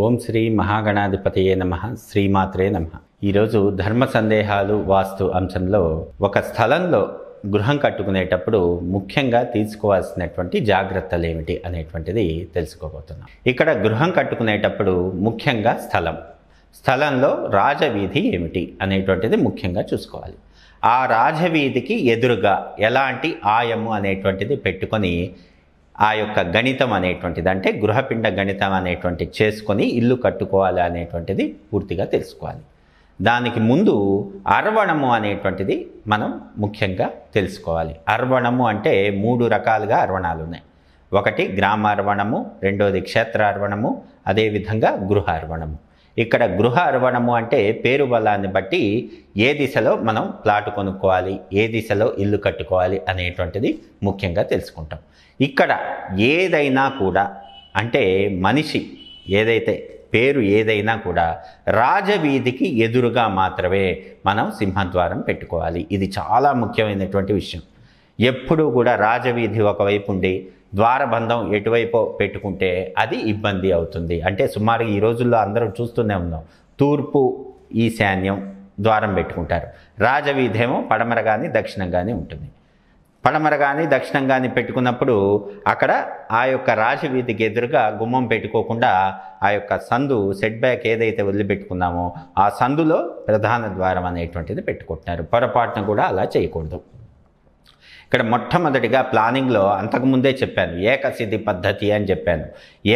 ఓం శ్రీ మహాగణాధిపతయే నమ శ్రీమాత్రే నమ ఈరోజు ధర్మ సందేహాలు వాస్తు అంశంలో ఒక స్థలంలో గృహం కట్టుకునేటప్పుడు ముఖ్యంగా తీసుకోవాల్సినటువంటి జాగ్రత్తలు ఏమిటి అనేటువంటిది తెలుసుకోబోతున్నాం ఇక్కడ గృహం కట్టుకునేటప్పుడు ముఖ్యంగా స్థలం స్థలంలో రాజవీధి ఏమిటి అనేటువంటిది ముఖ్యంగా చూసుకోవాలి ఆ రాజవీధికి ఎదురుగా ఎలాంటి ఆయము అనేటువంటిది పెట్టుకొని ఆ యొక్క గణితం అనేటువంటిది అంటే గృహపిండ గణితం అనేటువంటిది చేసుకొని ఇల్లు కట్టుకోవాలి అనేటువంటిది పూర్తిగా తెలుసుకోవాలి దానికి ముందు అర్వణము అనేటువంటిది మనం ముఖ్యంగా తెలుసుకోవాలి అర్వణము అంటే మూడు రకాలుగా అర్వణాలు ఉన్నాయి ఒకటి గ్రామ అర్వణము రెండోది అర్వణము అదేవిధంగా గృహ అర్వణము ఇక్కడ గృహ అర్వణము అంటే పేరు బలాన్ని బట్టి ఏ దిశలో మనం ప్లాట్ కొనుక్కోవాలి ఏ దిశలో ఇల్లు కట్టుకోవాలి అనేటువంటిది ముఖ్యంగా తెలుసుకుంటాం ఇక్కడ ఏదైనా కూడా అంటే మనిషి ఏదైతే పేరు ఏదైనా కూడా రాజవీధికి ఎదురుగా మాత్రమే మనం సింహద్వారం పెట్టుకోవాలి ఇది చాలా ముఖ్యమైనటువంటి విషయం ఎప్పుడూ కూడా రాజవీధి ఒకవైపు ఉండి ద్వారబంధం ఎటువైపు పెట్టుకుంటే అది ఇబ్బంది అవుతుంది అంటే సుమారు ఈ రోజుల్లో అందరూ చూస్తూనే ఉన్నాం తూర్పు ఈశాన్యం ద్వారం పెట్టుకుంటారు రాజవీధేమో పడమర కానీ దక్షిణం కానీ ఉంటుంది పడమర కానీ దక్షిణం కానీ పెట్టుకున్నప్పుడు అక్కడ ఆ యొక్క రాజవీధికి ఎదురుగా గుమ్మం పెట్టుకోకుండా ఆ యొక్క సందు సెట్ బ్యాక్ ఏదైతే వదిలిపెట్టుకున్నామో ఆ సందులో ప్రధాన ద్వారం అనేటువంటిది పెట్టుకుంటున్నారు పొరపాటును కూడా అలా చేయకూడదు ఇక్కడ మొట్టమొదటిగా ప్లానింగ్లో అంతకుముందే చెప్పాను ఏకసిద్ధి పద్ధతి అని చెప్పాను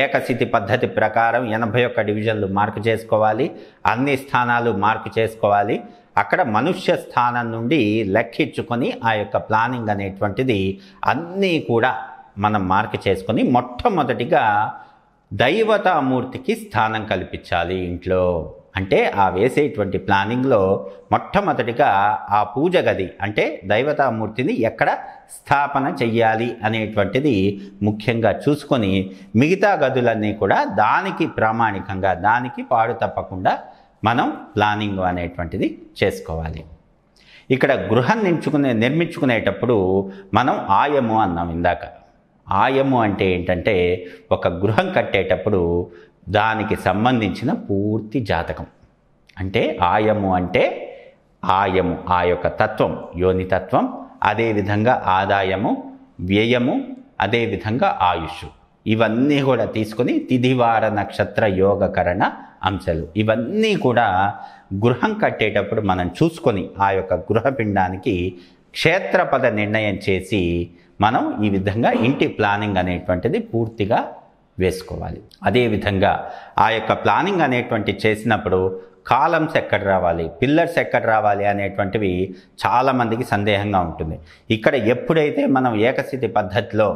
ఏకసిద్ధి పద్ధతి ప్రకారం ఎనభై ఒక్క డివిజన్లు మార్కు చేసుకోవాలి అన్ని స్థానాలు మార్కు చేసుకోవాలి అక్కడ మనుష్య స్థానం నుండి లెక్కించుకొని ఆ యొక్క ప్లానింగ్ అనేటువంటిది అన్నీ కూడా మనం మార్క్ చేసుకొని మొట్టమొదటిగా దైవతామూర్తికి స్థానం కల్పించాలి ఇంట్లో అంటే ఆ వేసేటువంటి ప్లానింగ్లో మొట్టమొదటిగా ఆ పూజ గది అంటే దైవతామూర్తిని ఎక్కడ స్థాపన చెయ్యాలి అనేటువంటిది ముఖ్యంగా చూసుకొని మిగతా గదులన్నీ కూడా దానికి ప్రామాణికంగా దానికి పాడు తప్పకుండా మనం ప్లానింగ్ అనేటువంటిది చేసుకోవాలి ఇక్కడ గృహం నించుకునే నిర్మించుకునేటప్పుడు మనం ఆయము అన్నాం ఇందాక ఆయము అంటే ఏంటంటే ఒక గృహం కట్టేటప్పుడు దానికి సంబంధించిన పూర్తి జాతకం అంటే ఆయము అంటే ఆయము ఆ యొక్క తత్వం యోని తత్వం అదేవిధంగా ఆదాయము వ్యయము అదేవిధంగా ఆయుష్ ఇవన్నీ కూడా తీసుకుని తిథివార నక్షత్ర యోగకరణ అంశాలు ఇవన్నీ కూడా గృహం కట్టేటప్పుడు మనం చూసుకొని ఆ యొక్క గృహపిండానికి క్షేత్రపద నిర్ణయం చేసి మనం ఈ విధంగా ఇంటి ప్లానింగ్ అనేటువంటిది పూర్తిగా వేసుకోవాలి అదేవిధంగా ఆ యొక్క ప్లానింగ్ అనేటువంటి చేసినప్పుడు కాలమ్స్ ఎక్కడ రావాలి పిల్లర్స్ ఎక్కడ రావాలి అనేటువంటివి చాలామందికి సందేహంగా ఉంటుంది ఇక్కడ ఎప్పుడైతే మనం ఏకస్థితి పద్ధతిలో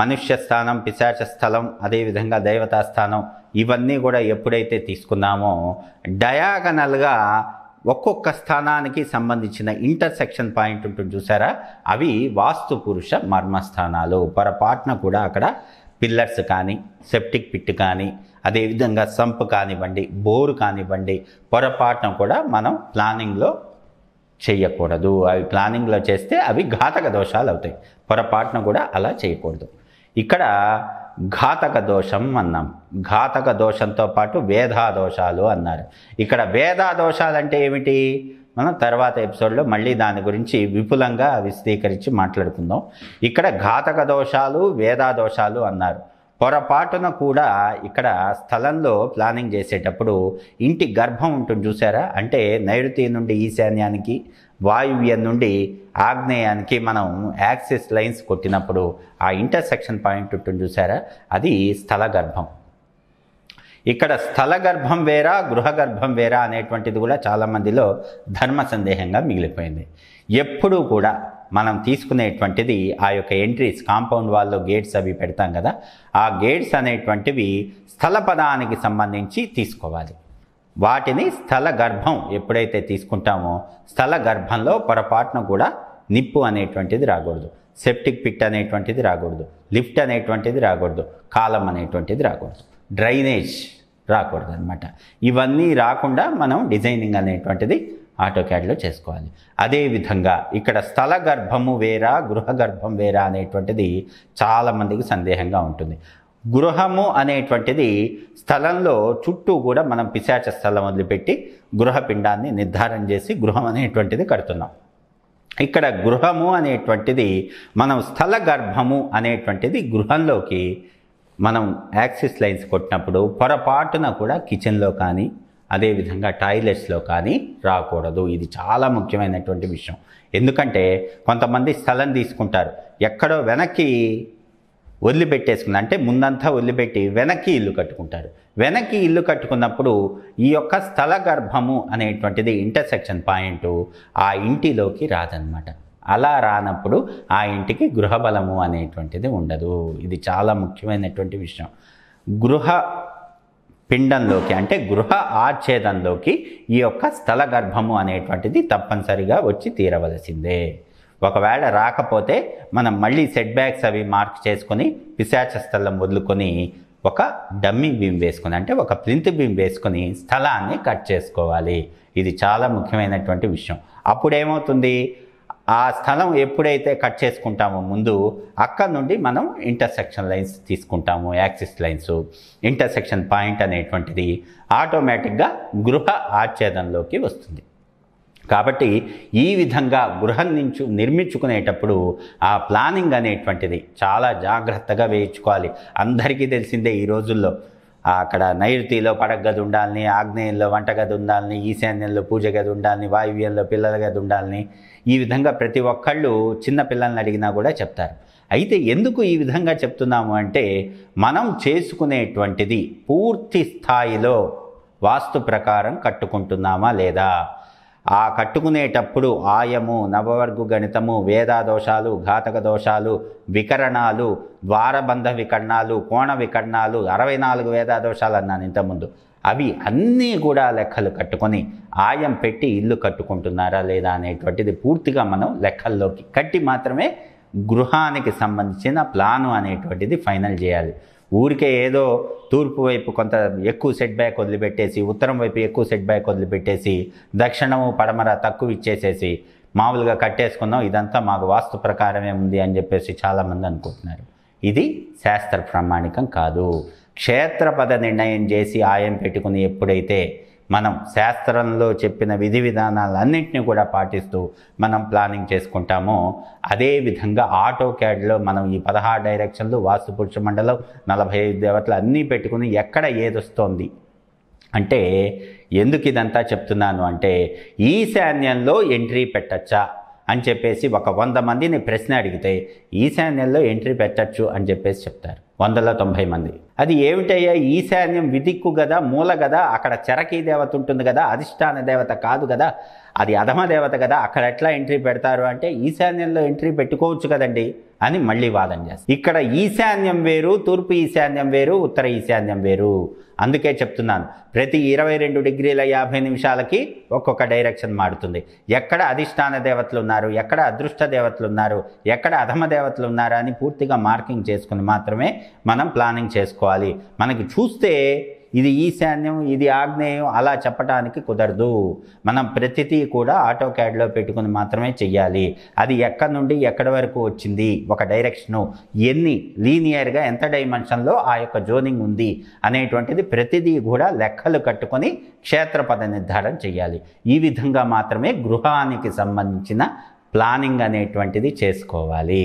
మనుష్య స్థానం పిశాచ స్థలం అదేవిధంగా దేవతా స్థానం ఇవన్నీ కూడా ఎప్పుడైతే తీసుకున్నామో డయాగనల్గా ఒక్కొక్క స్థానానికి సంబంధించిన ఇంటర్సెక్షన్ పాయింట్ ఉంటుంది చూసారా అవి వాస్తు పురుష మర్మస్థానాలు పొరపాటున కూడా అక్కడ పిల్లర్స్ కానీ సెప్టిక్ పిట్ కానీ అదేవిధంగా సంప్ కానివ్వండి బోరు కానివ్వండి పొరపాటును కూడా మనం ప్లానింగ్లో చేయకూడదు అవి ప్లానింగ్లో చేస్తే అవి ఘాతక దోషాలు అవుతాయి పొరపాటును కూడా అలా చేయకూడదు ఇక్కడ ఘాతక దోషం అన్నాం ఘాతక దోషంతో పాటు వేధా దోషాలు అన్నారు ఇక్కడ వేధా దోషాలు అంటే ఏమిటి మనం తర్వాత ఎపిసోడ్లో మళ్ళీ దాని గురించి విపులంగా విశదీకరించి మాట్లాడుకుందాం ఇక్కడ ఘాతక దోషాలు వేదా దోషాలు అన్నారు పొరపాటున కూడా ఇక్కడ స్థలంలో ప్లానింగ్ చేసేటప్పుడు ఇంటి గర్భం ఉంటుంది చూసారా అంటే నైరుతి నుండి ఈశాన్యానికి వాయువ్యం నుండి ఆగ్నేయానికి మనం యాక్సిస్ లైన్స్ కొట్టినప్పుడు ఆ ఇంటర్సెక్షన్ పాయింట్ ఉంటుంది చూసారా అది స్థల గర్భం ఇక్కడ స్థల గర్భం వేరా గృహగర్భం వేరా అనేటువంటిది కూడా చాలామందిలో ధర్మ సందేహంగా మిగిలిపోయింది ఎప్పుడూ కూడా మనం తీసుకునేటువంటిది ఆ యొక్క ఎంట్రీస్ కాంపౌండ్ వాల్లో గేట్స్ అవి పెడతాం కదా ఆ గేట్స్ అనేటువంటివి స్థల పదానికి సంబంధించి తీసుకోవాలి వాటిని స్థల గర్భం ఎప్పుడైతే తీసుకుంటామో స్థల గర్భంలో పొరపాటున కూడా నిప్పు అనేటువంటిది రాకూడదు సెప్టిక్ పిట్ అనేటువంటిది రాకూడదు లిఫ్ట్ అనేటువంటిది రాకూడదు కాలం అనేటువంటిది రాకూడదు డ్రైనేజ్ రాకూడదు అనమాట ఇవన్నీ రాకుండా మనం డిజైనింగ్ అనేటువంటిది ఆటో క్యాడ్లో చేసుకోవాలి అదేవిధంగా ఇక్కడ స్థల గర్భము వేరా గృహ గర్భం వేరా అనేటువంటిది చాలామందికి సందేహంగా ఉంటుంది గృహము అనేటువంటిది స్థలంలో చుట్టూ కూడా మనం పిశాచ స్థలం వదిలిపెట్టి గృహపిండాన్ని నిర్ధారణ చేసి గృహం అనేటువంటిది కడుతున్నాం ఇక్కడ గృహము అనేటువంటిది మనం స్థల గర్భము అనేటువంటిది గృహంలోకి మనం యాక్సిస్ లైన్స్ కొట్టినప్పుడు పొరపాటున కూడా కిచెన్లో కానీ అదేవిధంగా టాయిలెట్స్లో కానీ రాకూడదు ఇది చాలా ముఖ్యమైనటువంటి విషయం ఎందుకంటే కొంతమంది స్థలం తీసుకుంటారు ఎక్కడో వెనక్కి వదిలిపెట్టేసుకుని అంటే ముందంతా వదిలిపెట్టి వెనక్కి ఇల్లు కట్టుకుంటారు వెనక్కి ఇల్లు కట్టుకున్నప్పుడు ఈ యొక్క స్థల గర్భము అనేటువంటిది ఇంటర్సెక్షన్ పాయింట్ ఆ ఇంటిలోకి రాదనమాట అలా రానప్పుడు ఆ ఇంటికి గృహబలము అనేటువంటిది ఉండదు ఇది చాలా ముఖ్యమైనటువంటి విషయం గృహ పిండంలోకి అంటే గృహ ఆచ్ఛేదంలోకి ఈ యొక్క స్థల గర్భము అనేటువంటిది తప్పనిసరిగా వచ్చి తీరవలసిందే ఒకవేళ రాకపోతే మనం మళ్ళీ సెట్ బ్యాక్స్ అవి మార్క్ చేసుకొని పిశాచ స్థలం వదులుకొని ఒక డమ్మి బీమ్ వేసుకుని అంటే ఒక ప్రింత్ బీమ్ వేసుకొని స్థలాన్ని కట్ చేసుకోవాలి ఇది చాలా ముఖ్యమైనటువంటి విషయం అప్పుడేమవుతుంది ఆ స్థలం ఎప్పుడైతే కట్ చేసుకుంటామో ముందు అక్కడ నుండి మనం ఇంటర్సెక్షన్ లైన్స్ తీసుకుంటాము యాక్సిస్ లైన్స్ ఇంటర్సెక్షన్ పాయింట్ అనేటువంటిది ఆటోమేటిక్గా గృహ ఆచ్ఛేదంలోకి వస్తుంది కాబట్టి ఈ విధంగా గృహం నుంచి నిర్మించుకునేటప్పుడు ఆ ప్లానింగ్ అనేటువంటిది చాలా జాగ్రత్తగా వేయించుకోవాలి అందరికీ తెలిసిందే ఈ రోజుల్లో అక్కడ నైరుతిలో పడగది ఉండాలని ఆగ్నేయంలో వంటగది ఉండాలని ఈశాన్యంలో పూజ గది ఉండాలని వాయువ్యంలో పిల్లల గది ఉండాలని ఈ విధంగా ప్రతి ఒక్కళ్ళు చిన్న పిల్లల్ని అడిగినా కూడా చెప్తారు అయితే ఎందుకు ఈ విధంగా చెప్తున్నాము అంటే మనం చేసుకునేటువంటిది పూర్తి స్థాయిలో వాస్తు ప్రకారం కట్టుకుంటున్నామా లేదా ఆ కట్టుకునేటప్పుడు ఆయము నవవర్గు గణితము వేదాదోషాలు ఘాతక దోషాలు వికరణాలు ద్వారబంధ వికరణాలు కోణ వికరణాలు అరవై నాలుగు వేదాదోషాలు అన్నాను ఇంతకుముందు అవి అన్నీ కూడా లెక్కలు కట్టుకొని ఆయం పెట్టి ఇల్లు కట్టుకుంటున్నారా లేదా అనేటువంటిది పూర్తిగా మనం లెక్కల్లోకి కట్టి మాత్రమే గృహానికి సంబంధించిన ప్లాను అనేటువంటిది ఫైనల్ చేయాలి ఊరికే ఏదో తూర్పు వైపు కొంత ఎక్కువ సెట్ బ్యాక్ వదిలిపెట్టేసి ఉత్తరం వైపు ఎక్కువ సెట్ బ్యాక్ వదిలిపెట్టేసి దక్షిణము పడమర తక్కువ ఇచ్చేసేసి మామూలుగా కట్టేసుకుందాం ఇదంతా మాకు వాస్తు ప్రకారమే ఉంది అని చెప్పేసి చాలామంది అనుకుంటున్నారు ఇది శాస్త్ర ప్రామాణికం కాదు క్షేత్రపద నిర్ణయం చేసి ఆయం పెట్టుకుని ఎప్పుడైతే మనం శాస్త్రంలో చెప్పిన విధి విధానాలన్నింటినీ కూడా పాటిస్తూ మనం ప్లానింగ్ చేసుకుంటామో అదేవిధంగా ఆటో క్యాడ్లో మనం ఈ పదహారు డైరెక్షన్లు వాస్తు మండలం నలభై ఐదు దేవతలు అన్నీ పెట్టుకుని ఎక్కడ ఏదొస్తోంది అంటే ఎందుకు ఇదంతా చెప్తున్నాను అంటే ఈశాన్యంలో ఎంట్రీ పెట్టచ్చా అని చెప్పేసి ఒక వంద మందిని ప్రశ్న అడిగితే ఈశాన్యంలో ఎంట్రీ పెట్టచ్చు అని చెప్పేసి చెప్తారు వందల తొంభై మంది అది ఏమిటయ్యా ఈశాన్యం విదిక్కు కదా మూల కదా అక్కడ చెరకీ దేవత ఉంటుంది కదా అధిష్టాన దేవత కాదు కదా అది అధమ దేవత కదా అక్కడ ఎట్లా ఎంట్రీ పెడతారు అంటే ఈశాన్యంలో ఎంట్రీ పెట్టుకోవచ్చు కదండి అని మళ్ళీ వాదన చేస్తారు ఇక్కడ ఈశాన్యం వేరు తూర్పు ఈశాన్యం వేరు ఉత్తర ఈశాన్యం వేరు అందుకే చెప్తున్నాను ప్రతి ఇరవై రెండు డిగ్రీల యాభై నిమిషాలకి ఒక్కొక్క డైరెక్షన్ మారుతుంది ఎక్కడ అధిష్టాన దేవతలు ఉన్నారు ఎక్కడ అదృష్ట దేవతలు ఉన్నారు ఎక్కడ అధమ దేవతలు ఉన్నారు అని పూర్తిగా మార్కింగ్ చేసుకుని మాత్రమే మనం ప్లానింగ్ చేసుకోవాలి మనకి చూస్తే ఇది ఈశాన్యం ఇది ఆగ్నేయం అలా చెప్పటానికి కుదరదు మనం ప్రతిదీ కూడా ఆటో క్యాడ్లో పెట్టుకుని మాత్రమే చెయ్యాలి అది ఎక్కడి నుండి ఎక్కడి వరకు వచ్చింది ఒక డైరెక్షను ఎన్ని లీనియర్గా ఎంత డైమెన్షన్లో ఆ యొక్క జోనింగ్ ఉంది అనేటువంటిది ప్రతిదీ కూడా లెక్కలు కట్టుకొని క్షేత్రపద నిర్ధారణ చేయాలి ఈ విధంగా మాత్రమే గృహానికి సంబంధించిన ప్లానింగ్ అనేటువంటిది చేసుకోవాలి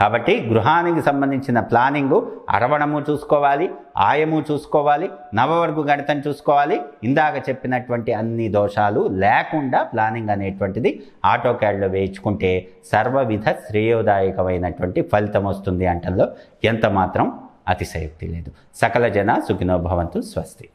కాబట్టి గృహానికి సంబంధించిన ప్లానింగు అరవణము చూసుకోవాలి ఆయము చూసుకోవాలి నవవర్గు గణితం చూసుకోవాలి ఇందాక చెప్పినటువంటి అన్ని దోషాలు లేకుండా ప్లానింగ్ అనేటువంటిది ఆటో క్యాడ్లో వేయించుకుంటే సర్వవిధ శ్రేయోదాయకమైనటువంటి ఫలితం వస్తుంది అంటల్లో ఎంత మాత్రం అతిశయోక్తి లేదు సకల జన సుఖినోభవంతు స్వస్తి